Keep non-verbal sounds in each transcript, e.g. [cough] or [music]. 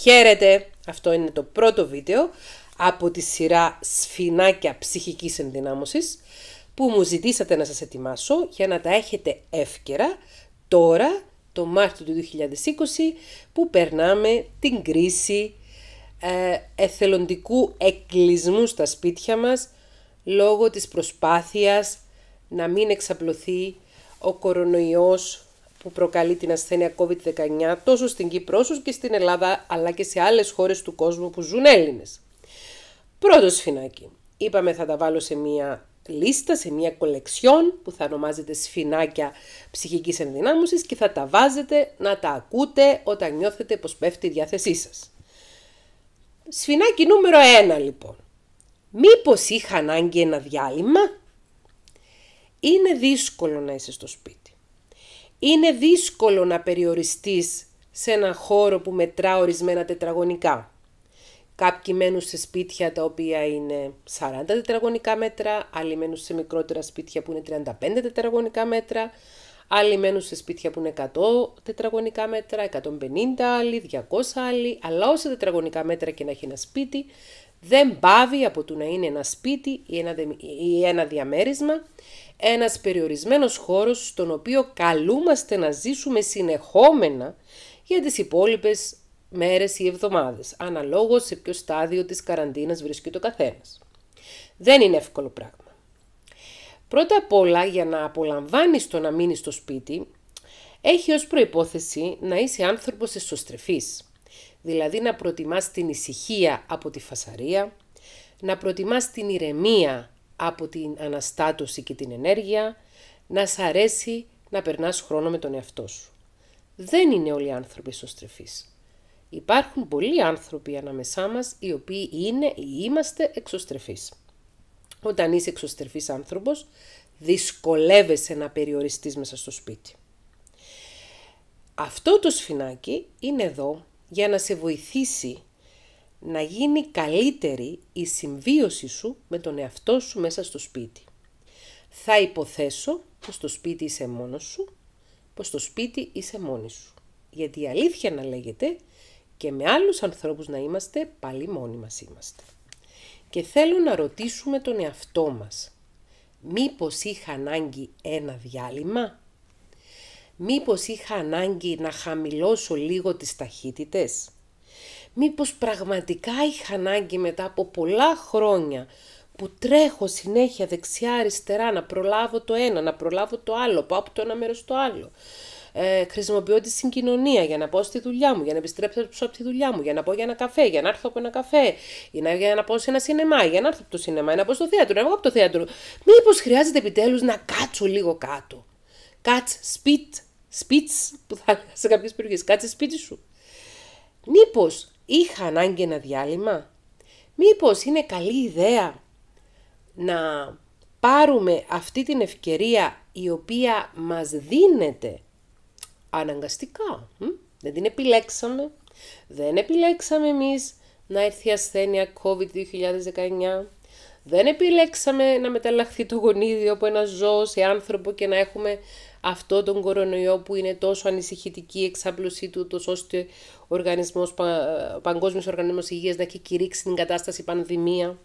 Χαίρετε! Αυτό είναι το πρώτο βίντεο από τη σειρά σφινάκια ψυχικής ενδυνάμωσης που μου ζητήσατε να σας ετοιμάσω για να τα έχετε εύκαιρα τώρα το Μάρτιο του 2020 που περνάμε την κρίση ε, εθελοντικού εκκλεισμού στα σπίτια μας λόγω της προσπάθειας να μην εξαπλωθεί ο κορονοϊός που προκαλεί την ασθένεια COVID-19 τόσο στην Κύπρο όσο και στην Ελλάδα αλλά και σε άλλες χώρες του κόσμου που ζουν Έλληνες. Πρώτος σφινάκι. Είπαμε θα τα βάλω σε μία λίστα, σε μία κολεξιόν που θα ονομάζεται σφινάκια ψυχικής ενδυνάμωσης και θα τα βάζετε να τα ακούτε όταν νιώθετε πως πέφτει η διάθεσή σας. Σφινάκι νούμερο 1 λοιπόν. Μήπως είχα ανάγκη ένα διάλειμμα? Είναι δύσκολο να είσαι στο σπίτι είναι δύσκολο να περιοριστείς σε ένα χώρο που μετρά ορισμένα τετραγωνικά. Κάποιοι μένουν σε σπίτια τα οποία είναι 40 τετραγωνικά μέτρα, άλλοι μένουν σε μικρότερα σπίτια που είναι 35 τετραγωνικά μέτρα, άλλοι μένουν σε σπίτια που είναι 100 τετραγωνικά μέτρα, 150 άλλοι, 200 άλλοι, αλλά όσα τετραγωνικά μέτρα και να έχει ένα σπίτι, δεν πάβει από το να είναι ένα σπίτι ή ένα, διαμέρισμα, ένας περιορισμένος χώρος στον οποίο καλούμαστε να ζήσουμε συνεχόμενα για τις υπόλοιπες μέρες ή εβδομάδες, αναλόγως σε ποιο στάδιο της καραντίνας βρίσκεται ο καθένας. Δεν είναι εύκολο πράγμα. Πρώτα απ' όλα, για να απολαμβάνεις το να μείνεις στο σπίτι, έχει ως προϋπόθεση να είσαι άνθρωπος εσωστρεφής δηλαδή να προτιμάς την ησυχία από τη φασαρία, να προτιμάς την ηρεμία από την αναστάτωση και την ενέργεια, να σ' αρέσει να περνάς χρόνο με τον εαυτό σου. Δεν είναι όλοι οι άνθρωποι εξωστρεφείς. Υπάρχουν πολλοί άνθρωποι ανάμεσά μας οι οποίοι είναι ή είμαστε εξωστρεφείς. Όταν είσαι εξωστρεφής άνθρωπος, δυσκολεύεσαι να περιοριστείς μέσα στο σπίτι. Αυτό το σφινάκι είναι εδώ για να σε βοηθήσει να γίνει καλύτερη η συμβίωση σου με τον εαυτό σου μέσα στο σπίτι. Θα υποθέσω πως στο σπίτι είσαι μόνος σου, πως το σπίτι είσαι μόνη σου. Γιατί η αλήθεια να λέγεται και με άλλους ανθρώπους να είμαστε, πάλι μόνοι μας είμαστε. Και θέλω να ρωτήσουμε τον εαυτό μας, μήπως είχα ανάγκη ένα διάλειμμα Μήπως είχα ανάγκη να χαμηλώσω λίγο τις ταχύτητες. Μήπως πραγματικά είχα ανάγκη μετά από πολλά χρόνια που τρέχω συνέχεια δεξιά-αριστερά να προλάβω το ένα, να προλάβω το άλλο, πάω από το ένα μέρος στο άλλο. Ε, χρησιμοποιώ τη συγκοινωνία για να πάω στη δουλειά μου, για να επιστρέψω από τη δουλειά μου, για να πάω για ένα καφέ, για να έρθω από ένα καφέ, ή να, για να πάω σε ένα σινεμά, για να έρθω από το σινεμά, για να πάω στο θέατρο, να από το θέατρο. Μήπως χρειάζεται επιτέλους να κάτσω λίγο κάτω. Κάτς σπίτ Σπίτς που θα [laughs] σε κάποιες περιοχές. Κάτσε σπίτι σου. Μήπως είχα ανάγκη ένα διάλειμμα. Μήπως είναι καλή ιδέα να πάρουμε αυτή την ευκαιρία η οποία μας δίνεται αναγκαστικά. Δεν την επιλέξαμε. Δεν επιλέξαμε εμείς να έρθει η ασθένεια COVID-2019. Δεν επιλέξαμε να μεταλλαχθεί το γονίδιο από ένα ζώο σε άνθρωπο και να έχουμε αυτό τον κορονοϊό που είναι τόσο ανησυχητική η εξάπλωσή του, τόσο ώστε ο, οργανισμός, ο Παγκόσμιος Υγείας να έχει κηρύξει την κατάσταση πανδημία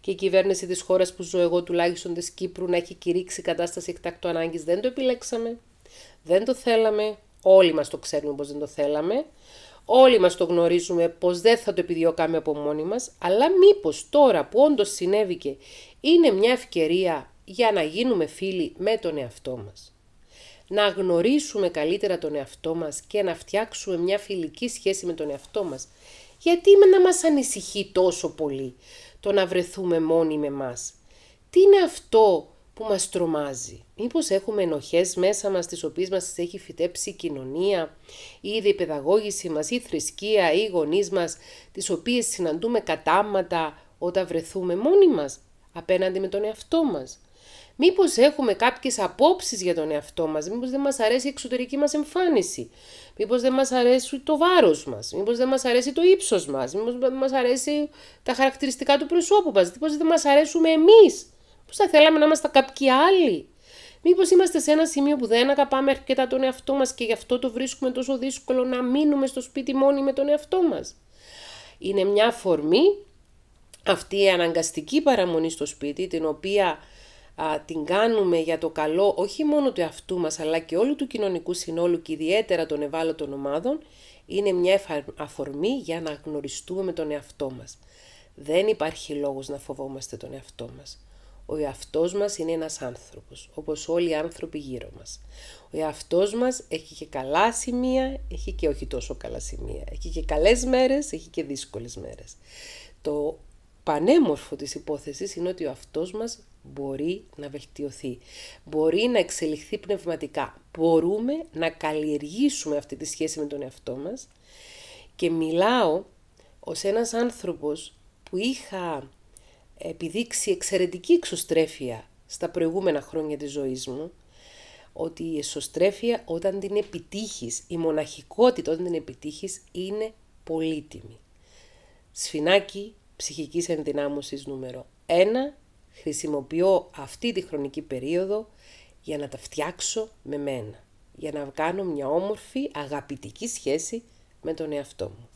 και η κυβέρνηση της χώρας που ζω εγώ τουλάχιστον της Κύπρου να έχει κηρύξει κατάσταση εκτάκτου ανάγκης. Δεν το επιλέξαμε, δεν το θέλαμε, όλοι μας το ξέρουμε πως δεν το θέλαμε. Όλοι μας το γνωρίζουμε πως δεν θα το επιδιώκαμε από μόνοι μας, αλλά μήπως τώρα που όντως συνέβηκε είναι μια ευκαιρία για να γίνουμε φίλοι με τον εαυτό μας να γνωρίσουμε καλύτερα τον εαυτό μας και να φτιάξουμε μια φιλική σχέση με τον εαυτό μας. Γιατί να μας ανησυχεί τόσο πολύ το να βρεθούμε μόνοι με μας. Τι είναι αυτό που μας τρομάζει. Μήπως έχουμε ενοχές μέσα μας τις οποίες μας έχει φυτέψει η κοινωνία ή η διπαιδαγώγηση μας ή η παιδαγωγηση μας η ή οι γονείς μας τις οποίες συναντούμε κατάματα όταν βρεθούμε μόνοι μας απέναντι με τον εαυτό μας. Μήπως έχουμε κάποιες απόψεις για τον εαυτό μας, μήπως δεν μας αρέσει η εξωτερική μας εμφάνιση, μήπως δεν μας αρέσει το βάρος μας, μήπως δεν μας αρέσει το ύψος μας, μήπως δεν μας αρέσει τα χαρακτηριστικά του προσώπου μας, μήπως δεν μας αρέσουμε εμείς, Πώ θα θέλαμε να είμαστε κάποιοι άλλοι. Μήπως είμαστε σε ένα σημείο που δεν αγαπάμε αρκετά τον εαυτό μας και γι' αυτό το βρίσκουμε τόσο δύσκολο να μείνουμε στο σπίτι μόνοι με τον εαυτό μας. Είναι μια φορμή αυτή η αναγκαστική παραμονή στο σπίτι, την οποία α, την κάνουμε για το καλό όχι μόνο του εαυτού μας αλλά και όλου του κοινωνικού συνόλου και ιδιαίτερα των ευάλωτων ομάδων, είναι μια αφορμή για να γνωριστούμε με τον εαυτό μας. Δεν υπάρχει λόγος να φοβόμαστε τον εαυτό μας. Ο εαυτός μας είναι ένας άνθρωπος, όπως όλοι οι άνθρωποι γύρω μας. Ο εαυτός μας έχει και καλά σημεία, έχει και όχι τόσο καλά σημεία. Έχει και καλές μέρες, έχει και δύσκολες μέρες. Το πανέμορφο της υπόθεσης είναι ότι ο αυτός μας μπορεί να βελτιωθεί, μπορεί να εξελιχθεί πνευματικά. Μπορούμε να καλλιεργήσουμε αυτή τη σχέση με τον εαυτό μας και μιλάω ως ένας άνθρωπος που είχα επιδείξει εξαιρετική εξωστρέφεια στα προηγούμενα χρόνια της ζωής μου, ότι η εσωστρέφεια όταν την επιτύχεις, η μοναχικότητα όταν την επιτύχεις είναι πολύτιμη. Σφινάκι ψυχικής ενδυνάμωσης νούμερο 1 χρησιμοποιώ αυτή τη χρονική περίοδο για να τα φτιάξω με μένα, για να κάνω μια όμορφη αγαπητική σχέση με τον εαυτό μου.